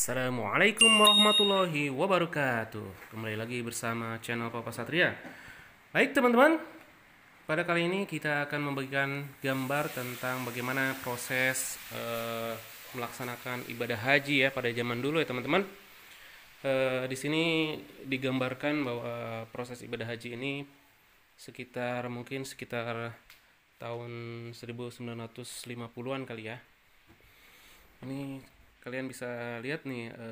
Assalamualaikum warahmatullahi wabarakatuh Kembali lagi bersama channel Papa Satria Baik teman-teman Pada kali ini kita akan memberikan gambar tentang bagaimana proses uh, melaksanakan ibadah haji ya pada zaman dulu ya teman-teman uh, Di sini digambarkan bahwa proses ibadah haji ini sekitar mungkin sekitar tahun 1950-an kali ya ini kalian bisa lihat nih e,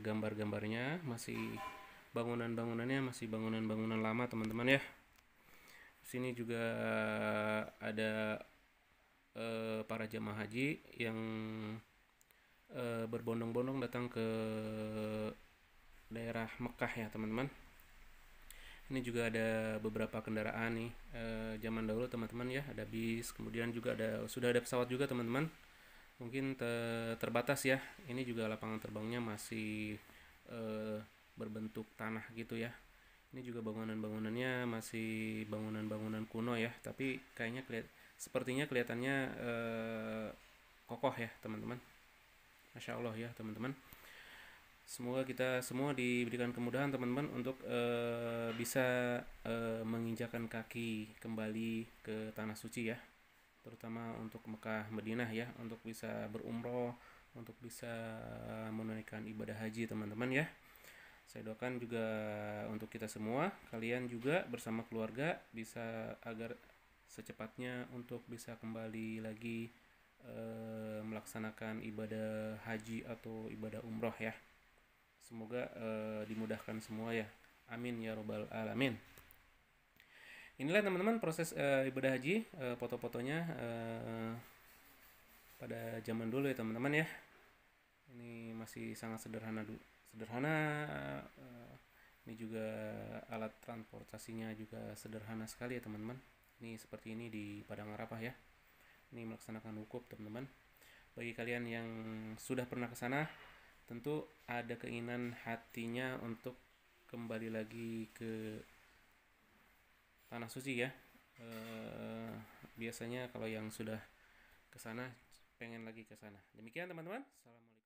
gambar-gambarnya masih bangunan-bangunannya masih bangunan-bangunan lama teman-teman ya sini juga ada e, para jemaah haji yang e, berbondong-bondong datang ke daerah Mekah ya teman-teman ini juga ada beberapa kendaraan nih e, zaman dahulu teman-teman ya ada bis kemudian juga ada sudah ada pesawat juga teman-teman mungkin te terbatas ya ini juga lapangan terbangnya masih e, berbentuk tanah gitu ya ini juga bangunan-bangunannya masih bangunan-bangunan kuno ya tapi kayaknya keliat sepertinya kelihatannya e, kokoh ya teman-teman masya allah ya teman-teman semoga kita semua diberikan kemudahan teman-teman untuk e, bisa e, menginjakan kaki kembali ke tanah suci ya terutama untuk Mekah Madinah ya untuk bisa berumroh untuk bisa menunaikan ibadah haji teman-teman ya saya doakan juga untuk kita semua kalian juga bersama keluarga bisa agar secepatnya untuk bisa kembali lagi e, melaksanakan ibadah haji atau ibadah umroh ya semoga e, dimudahkan semua ya amin ya robbal alamin inilah teman-teman proses uh, ibadah haji uh, foto-fotonya uh, pada zaman dulu ya teman-teman ya ini masih sangat sederhana dulu sederhana uh, ini juga alat transportasinya juga sederhana sekali ya teman-teman ini seperti ini di Padang Arafah ya ini melaksanakan hukum teman-teman bagi kalian yang sudah pernah ke sana tentu ada keinginan hatinya untuk kembali lagi ke tanah suci ya e, biasanya kalau yang sudah ke sana pengen lagi ke sana demikian teman-teman assalamualaikum